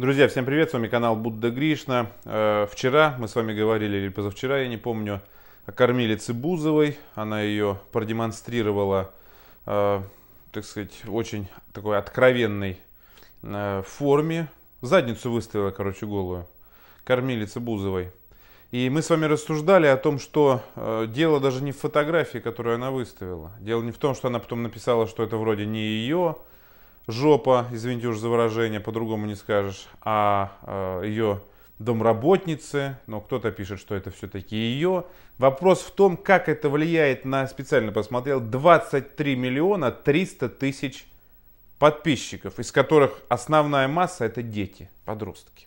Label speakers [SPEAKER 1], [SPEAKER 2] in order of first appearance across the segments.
[SPEAKER 1] Друзья, всем привет, с вами канал Будда Гришна. Э, вчера мы с вами говорили, или позавчера, я не помню, о кормилице Бузовой. Она ее продемонстрировала, э, так сказать, очень такой откровенной э, форме. Задницу выставила, короче, голую. Кормилица Бузовой. И мы с вами рассуждали о том, что э, дело даже не в фотографии, которую она выставила. Дело не в том, что она потом написала, что это вроде не ее, жопа, извините уж за выражение, по-другому не скажешь, а э, ее домработницы, но кто-то пишет, что это все-таки ее. Вопрос в том, как это влияет на, специально посмотрел, 23 миллиона 300 тысяч подписчиков, из которых основная масса это дети, подростки.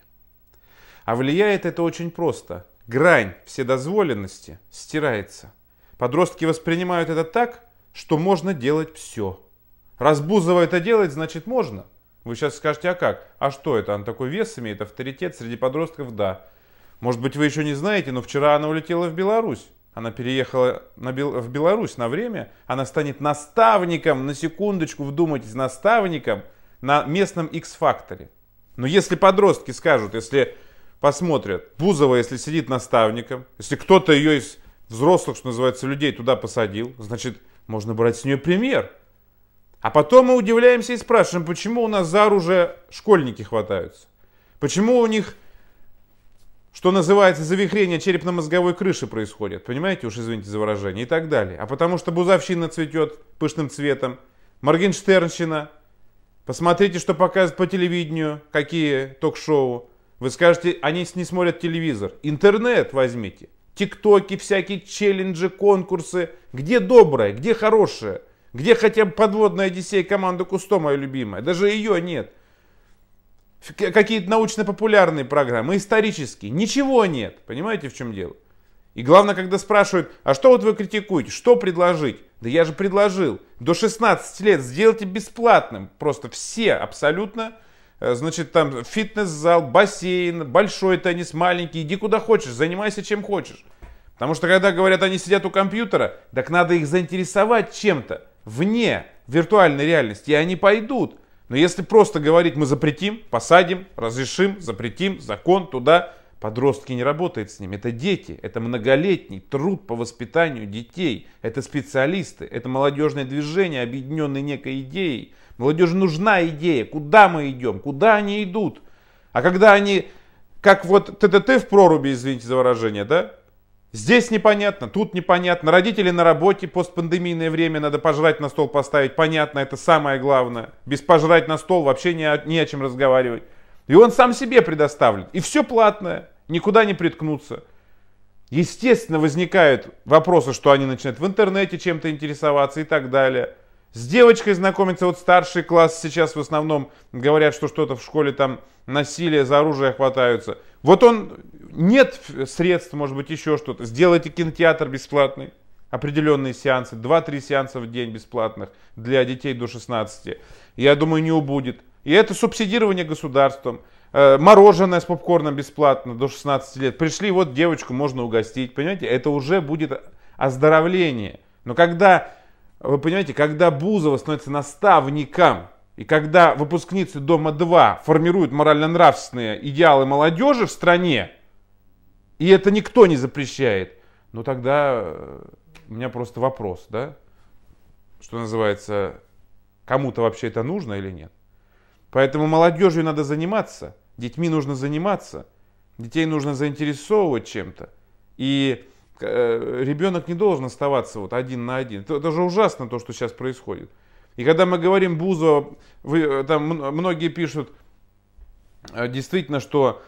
[SPEAKER 1] А влияет это очень просто. Грань вседозволенности стирается. Подростки воспринимают это так, что можно делать все – Раз Бузова это делает, значит можно. Вы сейчас скажете, а как? А что это? Он такой вес имеет, авторитет среди подростков? Да. Может быть, вы еще не знаете, но вчера она улетела в Беларусь. Она переехала на Бел... в Беларусь на время. Она станет наставником, на секундочку вдумайтесь, наставником на местном X-факторе. Но если подростки скажут, если посмотрят, Бузова, если сидит наставником, если кто-то ее из взрослых, что называется, людей туда посадил, значит, можно брать с нее пример. А потом мы удивляемся и спрашиваем, почему у нас за оружие школьники хватаются? Почему у них, что называется, завихрение черепно-мозговой крыши происходит? Понимаете, уж извините за выражение, и так далее. А потому что бузовщина цветет пышным цветом, Моргенштернщина. Посмотрите, что показывают по телевидению, какие ток-шоу. Вы скажете, они не смотрят телевизор. Интернет возьмите. Тиктоки, всякие челленджи, конкурсы. Где доброе, где хорошее – где хотя бы подводная Одиссея команда Кусто, моя любимая? Даже ее нет. Какие-то научно-популярные программы, исторические. Ничего нет. Понимаете, в чем дело? И главное, когда спрашивают, а что вот вы критикуете, что предложить? Да я же предложил. До 16 лет сделайте бесплатным. Просто все абсолютно. Э, значит, там фитнес-зал, бассейн, большой теннис, маленький. Иди куда хочешь, занимайся чем хочешь. Потому что когда говорят, они сидят у компьютера, так надо их заинтересовать чем-то вне виртуальной реальности, и они пойдут. Но если просто говорить, мы запретим, посадим, разрешим, запретим, закон туда, Подростки не работают с ними. Это дети, это многолетний труд по воспитанию детей, это специалисты, это молодежное движение, объединенное некой идеей. Молодежи нужна идея, куда мы идем, куда они идут. А когда они, как вот ТТТ в проруби, извините за выражение, да, Здесь непонятно, тут непонятно, родители на работе, постпандемийное время, надо пожрать на стол поставить, понятно, это самое главное. Без пожрать на стол вообще не о, не о чем разговаривать. И он сам себе предоставлен. И все платное, никуда не приткнуться. Естественно, возникают вопросы, что они начинают в интернете чем-то интересоваться и так далее. С девочкой знакомиться, вот старший класс сейчас в основном говорят, что что-то в школе там насилие, за оружие хватаются. Вот он, нет средств, может быть, еще что-то. Сделайте кинотеатр бесплатный, определенные сеансы, 2-3 сеанса в день бесплатных для детей до 16. Я думаю, не убудет. И это субсидирование государством. Э, мороженое с попкорном бесплатно до 16 лет. Пришли, вот девочку можно угостить. Понимаете, это уже будет оздоровление. Но когда вы понимаете, когда Бузова становится наставником, и когда выпускницы Дома-2 формируют морально-нравственные идеалы молодежи в стране, и это никто не запрещает, ну тогда э, у меня просто вопрос, да? Что называется, кому-то вообще это нужно или нет? Поэтому молодежью надо заниматься, детьми нужно заниматься, детей нужно заинтересовывать чем-то. И Э, ребенок не должен оставаться вот один на один. Это, это же ужасно то, что сейчас происходит. И когда мы говорим Бузова, вы, э, там многие пишут, э, действительно, что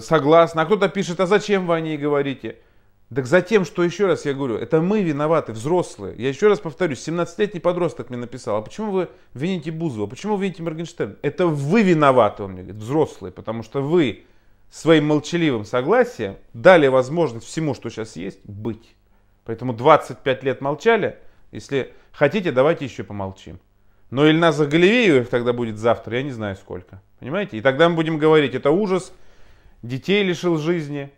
[SPEAKER 1] согласны, а кто-то пишет, а зачем вы о ней говорите? Так за тем, что еще раз я говорю, это мы виноваты, взрослые. Я еще раз повторюсь, 17-летний подросток мне написал, а почему вы вините Бузова, почему вы вините Моргенштерн? Это вы виноваты, он мне говорит, взрослые, потому что вы своим молчаливым согласием дали возможность всему, что сейчас есть, быть. Поэтому 25 лет молчали. Если хотите, давайте еще помолчим. Но Ильназа Галилеевых тогда будет завтра, я не знаю сколько. Понимаете? И тогда мы будем говорить, это ужас, детей лишил жизни.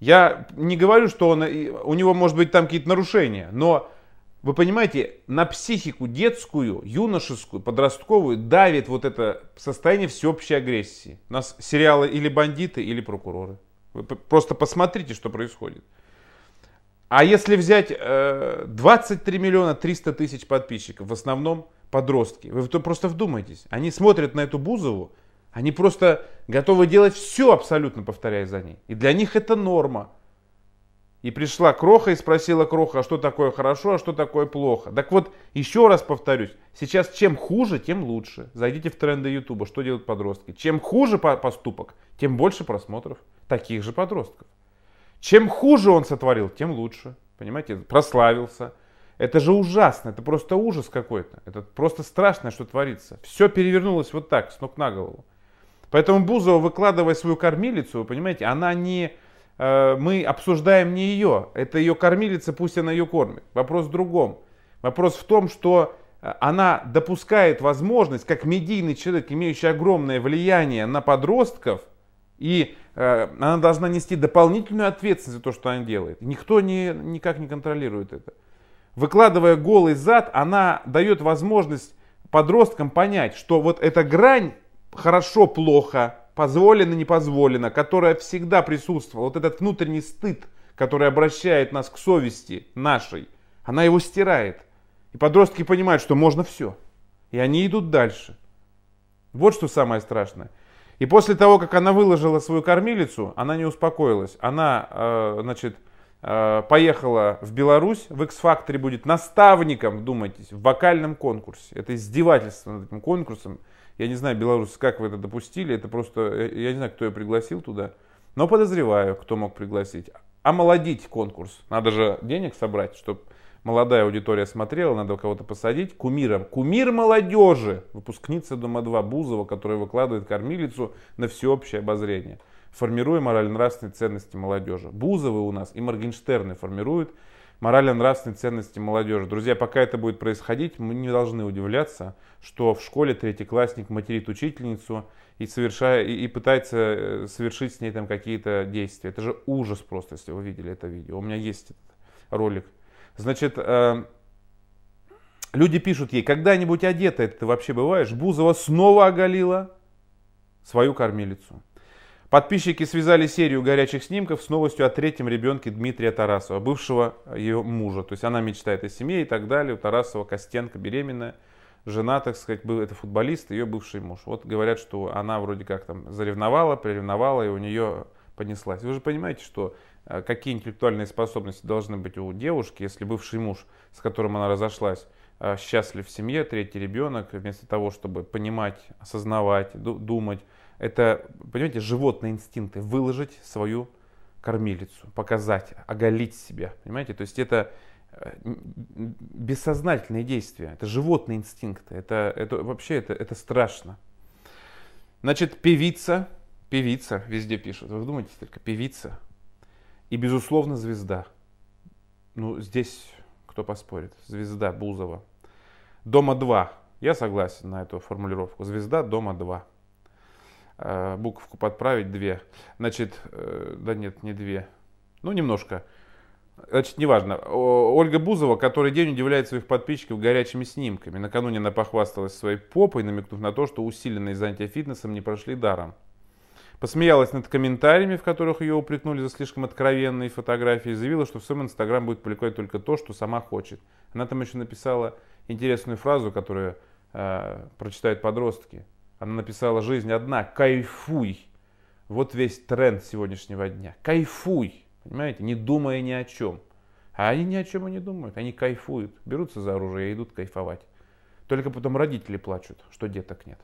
[SPEAKER 1] Я не говорю, что он, у него, может быть, там какие-то нарушения, но вы понимаете, на психику детскую, юношескую, подростковую давит вот это состояние всеобщей агрессии. У нас сериалы или бандиты, или прокуроры. Вы просто посмотрите, что происходит. А если взять э, 23 миллиона 300 тысяч подписчиков, в основном подростки, вы просто вдумайтесь, они смотрят на эту Бузову, они просто готовы делать все абсолютно, повторяя за ней. И для них это норма. И пришла Кроха и спросила Кроха, а что такое хорошо, а что такое плохо. Так вот, еще раз повторюсь, сейчас чем хуже, тем лучше. Зайдите в тренды Ютуба, что делают подростки. Чем хуже поступок, тем больше просмотров таких же подростков. Чем хуже он сотворил, тем лучше. Понимаете, прославился. Это же ужасно, это просто ужас какой-то. Это просто страшно, что творится. Все перевернулось вот так, с ног на голову. Поэтому Бузова, выкладывая свою кормилицу, вы понимаете, она не Э, мы обсуждаем не ее, это ее кормилица, пусть она ее кормит. Вопрос в другом. Вопрос в том, что э, она допускает возможность, как медийный человек, имеющий огромное влияние на подростков, и э, она должна нести дополнительную ответственность за то, что она делает. Никто не, никак не контролирует это. Выкладывая голый зад, она дает возможность подросткам понять, что вот эта грань хорошо-плохо, позволено, не позволено, которая всегда присутствовала, вот этот внутренний стыд, который обращает нас к совести нашей, она его стирает. И подростки понимают, что можно все. И они идут дальше. Вот что самое страшное. И после того, как она выложила свою кормилицу, она не успокоилась. Она, э, значит, э, поехала в Беларусь, в X-Factory будет наставником, вдумайтесь, в вокальном конкурсе. Это издевательство над этим конкурсом. Я не знаю, белорусы, как вы это допустили, это просто, э, я не знаю, кто ее пригласил туда, но подозреваю, кто мог пригласить. Омолодить конкурс, надо же денег собрать, чтобы молодая аудитория смотрела, надо кого-то посадить, кумиром. Кумир молодежи, выпускница Дома-2 Бузова, которая выкладывает кормилицу на всеобщее обозрение. Формируя морально-нравственные ценности молодежи. Бузовы у нас и Моргенштерны формируют морально-нравственные ценности молодежи. Друзья, пока это будет происходить, мы не должны удивляться, что в школе третьеклассник материт учительницу и, совершая, и, и пытается э, совершить с ней там какие-то действия. Это же ужас просто, если вы видели это видео. У меня есть ролик. Значит, э, люди пишут ей, когда-нибудь одета это ты вообще бываешь? Бузова снова оголила свою кормилицу. Подписчики связали серию горячих снимков с новостью о третьем ребенке Дмитрия Тарасова, бывшего ее мужа. То есть она мечтает о семье и так далее. У Тарасова Костенко беременная. Жена, так сказать, был, это футболист, ее бывший муж. Вот говорят, что она вроде как там заревновала, приревновала, и у нее понеслась. Вы же понимаете, что э, какие интеллектуальные способности должны быть у девушки, если бывший муж, с которым она разошлась, э, счастлив в семье, третий ребенок, вместо того, чтобы понимать, осознавать, думать, это, понимаете, животные инстинкты. Выложить свою кормилицу, показать, оголить себя. Понимаете, то есть это э, бессознательные действия, это животные инстинкты, это, это вообще это, это страшно. Значит, певица, певица, везде пишут, вы думаете только, певица и, безусловно, звезда. Ну, здесь кто поспорит, звезда Бузова. Дома 2, я согласен на эту формулировку, звезда Дома 2. Э, буковку подправить, две. Значит, э, да нет, не две. Ну, немножко. Значит, неважно. Ольга Бузова, который день удивляет своих подписчиков горячими снимками. Накануне она похвасталась своей попой, намекнув на то, что усиленные занятия фитнесом не прошли даром. Посмеялась над комментариями, в которых ее упрекнули за слишком откровенные фотографии, и заявила, что в своем инстаграм будет публиковать только то, что сама хочет. Она там еще написала интересную фразу, которую э, прочитают подростки. Она написала «Жизнь одна, кайфуй». Вот весь тренд сегодняшнего дня. Кайфуй, понимаете, не думая ни о чем. А они ни о чем и не думают, они кайфуют. Берутся за оружие и идут кайфовать. Только потом родители плачут, что деток нет.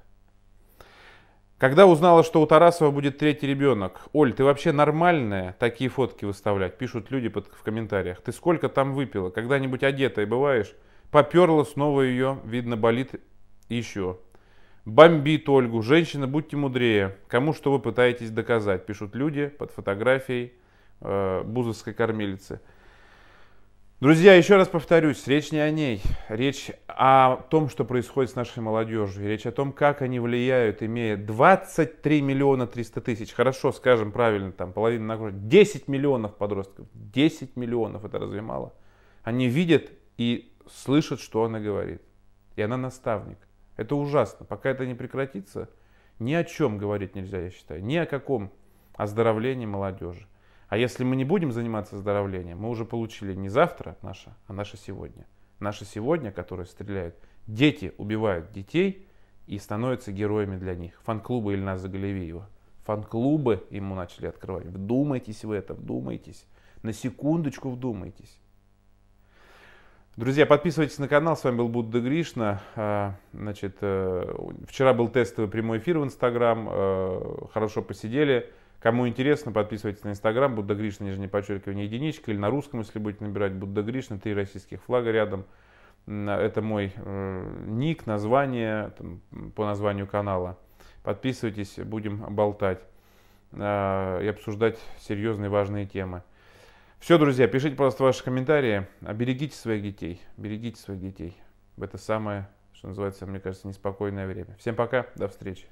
[SPEAKER 1] Когда узнала, что у Тарасова будет третий ребенок, Оль, ты вообще нормальная такие фотки выставлять? Пишут люди под, в комментариях. Ты сколько там выпила? Когда-нибудь одетая бываешь? Поперла, снова ее, видно, болит еще. Бомбит Ольгу. Женщина, будьте мудрее. Кому что вы пытаетесь доказать? Пишут люди под фотографией э, бузовской кормилицы. Друзья, еще раз повторюсь, речь не о ней. Речь о том, что происходит с нашей молодежью. Речь о том, как они влияют, имея 23 миллиона 300 тысяч. Хорошо, скажем правильно, там половина нагрузки. 10 миллионов подростков. 10 миллионов, это разве мало? Они видят и слышат, что она говорит. И она наставник. Это ужасно. Пока это не прекратится, ни о чем говорить нельзя, я считаю. Ни о каком оздоровлении молодежи. А если мы не будем заниматься оздоровлением, мы уже получили не завтра наше, а наше сегодня. Наше сегодня, которое стреляет, Дети убивают детей и становятся героями для них. Фан-клубы Ильназа Галевеева. Фан-клубы ему начали открывать. Вдумайтесь в это, вдумайтесь. На секундочку вдумайтесь. Друзья, подписывайтесь на канал. С вами был Будда Гришна. А, значит, э, вчера был тестовый прямой эфир в Инстаграм. Э, хорошо посидели. Кому интересно, подписывайтесь на Инстаграм. Будда Гришна, нижнее подчеркивание, единичка. Или на русском, если будете набирать Будда Гришна. Три российских флага рядом. Это мой э, ник, название, там, по названию канала. Подписывайтесь, будем болтать и обсуждать серьезные важные темы. Все, друзья, пишите, пожалуйста, ваши комментарии. А берегите своих детей. Берегите своих детей. В это самое, что называется, мне кажется, неспокойное время. Всем пока, до встречи.